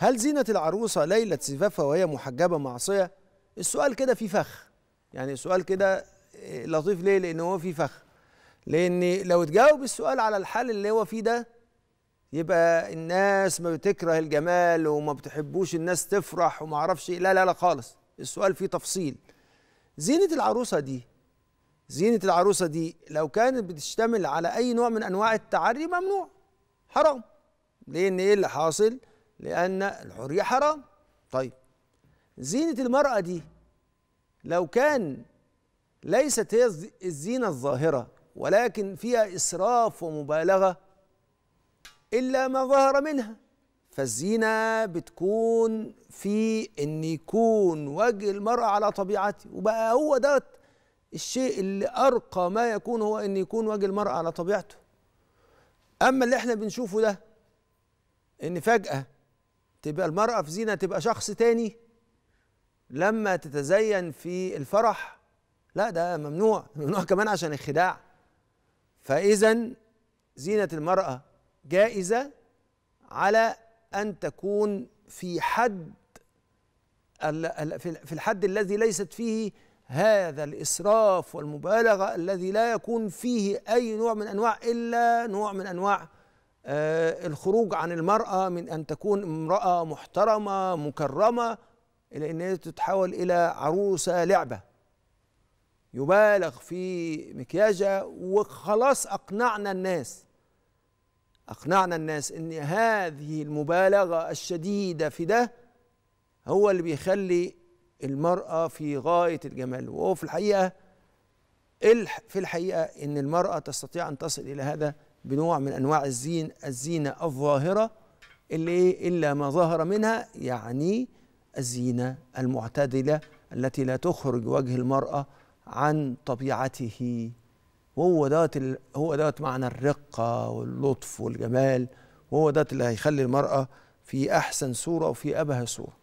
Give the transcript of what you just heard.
هل زينة العروسة ليلة زفافها وهي محجبة معصية؟ السؤال كده فيه فخ يعني السؤال كده آه، لطيف ليه؟ لأن هو فيه فخ لأن لو تجاوب السؤال على الحال اللي هو فيه ده يبقى الناس ما بتكره الجمال وما بتحبوش الناس تفرح وما اعرفش إيه. لا لا لا خالص السؤال فيه تفصيل زينة العروسة دي زينة العروسة دي لو كانت بتشتمل على أي نوع من أنواع التعري ممنوع حرام لأن إيه اللي حاصل؟ لأن الحرية حرام طيب زينة المرأة دي لو كان ليست هي الزينة الظاهرة ولكن فيها إسراف ومبالغة إلا ما ظهر منها فالزينة بتكون في إن يكون وجه المرأة على طبيعته وبقى هو ده الشيء اللي أرقى ما يكون هو إن يكون وجه المرأة على طبيعته أما اللي إحنا بنشوفه ده إن فجأة تبقى المرأة في زينة تبقى شخص تاني لما تتزين في الفرح لا ده ممنوع ممنوع كمان عشان الخداع فإذا زينة المرأة جائزة على أن تكون في حد في الحد الذي ليست فيه هذا الإسراف والمبالغة الذي لا يكون فيه أي نوع من أنواع إلا نوع من أنواع آه، الخروج عن المرأة من أن تكون امرأة محترمة مكرمة إلى أن هي تتحول إلى عروسة لعبة يبالغ في مكياجها وخلاص أقنعنا الناس أقنعنا الناس أن هذه المبالغة الشديدة في ده هو اللي بيخلي المرأة في غاية الجمال وهو في الحقيقة في الحقيقة أن المرأة تستطيع أن تصل إلى هذا بنوع من انواع الزين الزينه الظاهره اللي ايه الا ما ظهر منها يعني الزينه المعتدله التي لا تخرج وجه المراه عن طبيعته وهو دوت هو دوت معنى الرقه واللطف والجمال وهو دوت اللي هيخلي المراه في احسن صوره وفي ابهى صوره